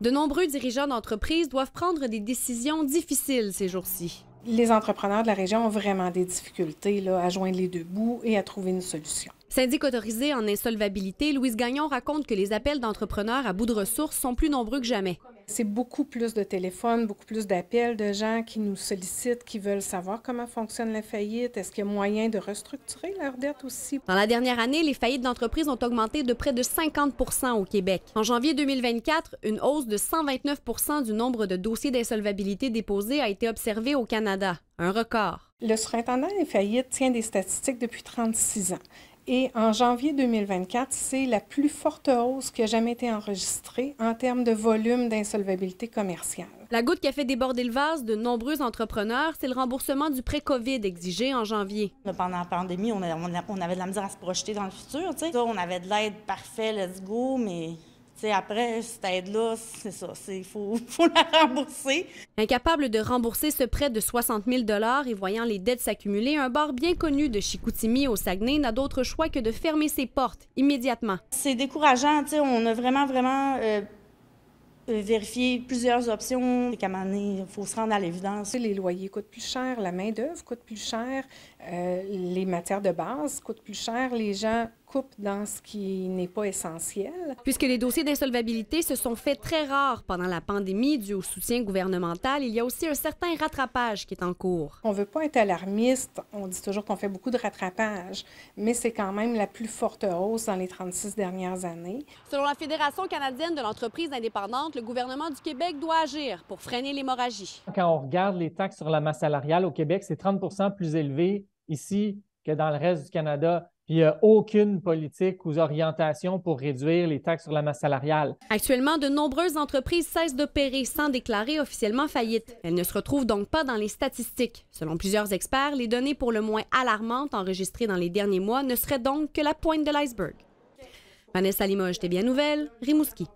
De nombreux dirigeants d'entreprises doivent prendre des décisions difficiles ces jours-ci. Les entrepreneurs de la région ont vraiment des difficultés là, à joindre les deux bouts et à trouver une solution. Syndic autorisé en insolvabilité, Louise Gagnon raconte que les appels d'entrepreneurs à bout de ressources sont plus nombreux que jamais. C'est beaucoup plus de téléphones, beaucoup plus d'appels de gens qui nous sollicitent, qui veulent savoir comment fonctionne la faillite. Est-ce qu'il y a moyen de restructurer leur dette aussi? Dans la dernière année, les faillites d'entreprises ont augmenté de près de 50 au Québec. En janvier 2024, une hausse de 129 du nombre de dossiers d'insolvabilité déposés a été observée au Canada, un record. Le surintendant des faillites tient des statistiques depuis 36 ans. Et en janvier 2024, c'est la plus forte hausse qui a jamais été enregistrée en termes de volume d'insolvabilité commerciale. La goutte qui a fait déborder le vase de nombreux entrepreneurs, c'est le remboursement du prêt COVID exigé en janvier. Pendant la pandémie, on avait, de la misère à se projeter dans le futur. on avait de l'aide parfait, let's go, mais après, cette aide-là, c'est ça, il faut, la rembourser. Incapable de rembourser ce prêt de 60 000 et voyant les dettes s'accumuler, un bar bien connu de Chicoutimi au Saguenay n'a d'autre choix que de fermer ses portes immédiatement. C'est décourageant. On a vraiment, vraiment euh, euh, vérifié plusieurs options. il faut se rendre à l'évidence. Les loyers coûtent plus cher, la main-d'œuvre coûte plus cher, euh, les matières de base coûtent plus cher, les gens coupe dans ce qui n'est pas essentiel. Puisque les dossiers d'insolvabilité se sont faits très rares pendant la pandémie due au soutien gouvernemental, il y a aussi un certain rattrapage qui est en cours. On ne veut pas être alarmiste, on dit toujours qu'on fait beaucoup de rattrapage, mais c'est quand même la plus forte hausse dans les 36 dernières années. Selon la Fédération canadienne de l'entreprise indépendante, le gouvernement du Québec doit agir pour freiner l'hémorragie. Quand on regarde les taxes sur la masse salariale au Québec, c'est 30 plus élevé ici que dans le reste du Canada il n'y a aucune politique ou orientation pour réduire les taxes sur la masse salariale. Actuellement, de nombreuses entreprises cessent d'opérer sans déclarer officiellement faillite. Elles ne se retrouvent donc pas dans les statistiques. Selon plusieurs experts, les données pour le moins alarmantes enregistrées dans les derniers mois ne seraient donc que la pointe de l'iceberg. Vanessa Limoges, bien Nouvelle, Rimouski.